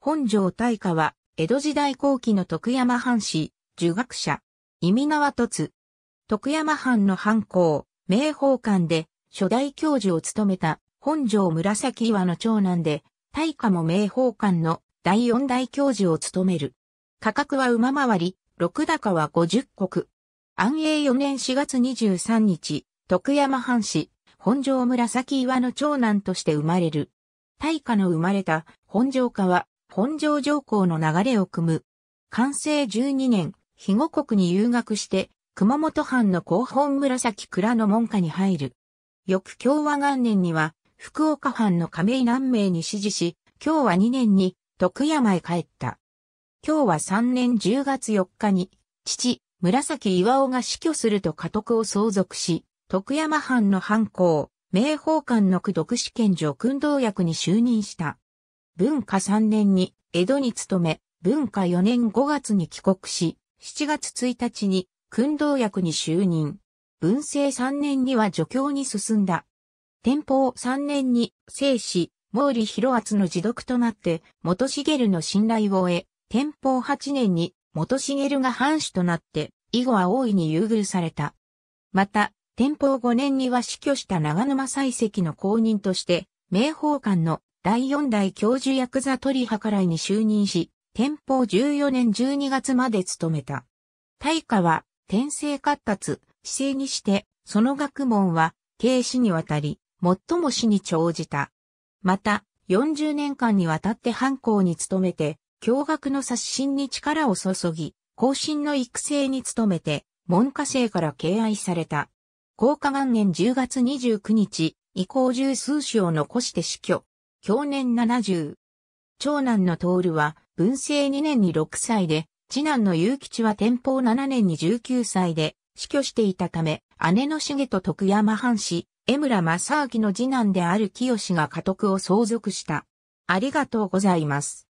本城大化は、江戸時代後期の徳山藩士、儒学者、意味縄突。徳山藩の藩校、明宝館で、初代教授を務めた、本城紫岩の長男で、大化も明宝館の第四代教授を務める。価格は馬回り、六高は五十国。安永四年四月二十三日、徳山藩士、本城紫岩の長男として生まれる。大化の生まれた本城家は本城上皇の流れを組む。完成12年、肥後国に遊学して、熊本藩の広本紫蔵の門下に入る。翌共和元年には、福岡藩の亀井南明に指示し、今日は2年に徳山へ帰った。今日は3年10月4日に、父、紫岩尾が死去すると家督を相続し、徳山藩の藩校、明宝館の区独試験上訓道役に就任した。文化3年に江戸に勤め、文化4年5月に帰国し、7月1日に訓導役に就任。文政3年には助教に進んだ。天保3年に聖師毛利広厚の自読となって、元茂の信頼を得、天保8年に元茂が藩主となって、以後は大いに優遇された。また、天保5年には死去した長沼採石の後任として、明宝館の第四代教授役座鳥り計らに就任し、天保14年12月まで務めた。大化は、天性活発、姿勢にして、その学問は、軽視にわたり、最も死に長じた。また、40年間にわたって藩校に努めて、教学の刷新に力を注ぎ、後進の育成に努めて、文科生から敬愛された。高下元年10月29日、以降十数種を残して死去。享年70。長男の徹は、文政2年に6歳で、次男の雄吉は天保7年に19歳で、死去していたため、姉の重と徳山藩士、江村正明の次男である清が家督を相続した。ありがとうございます。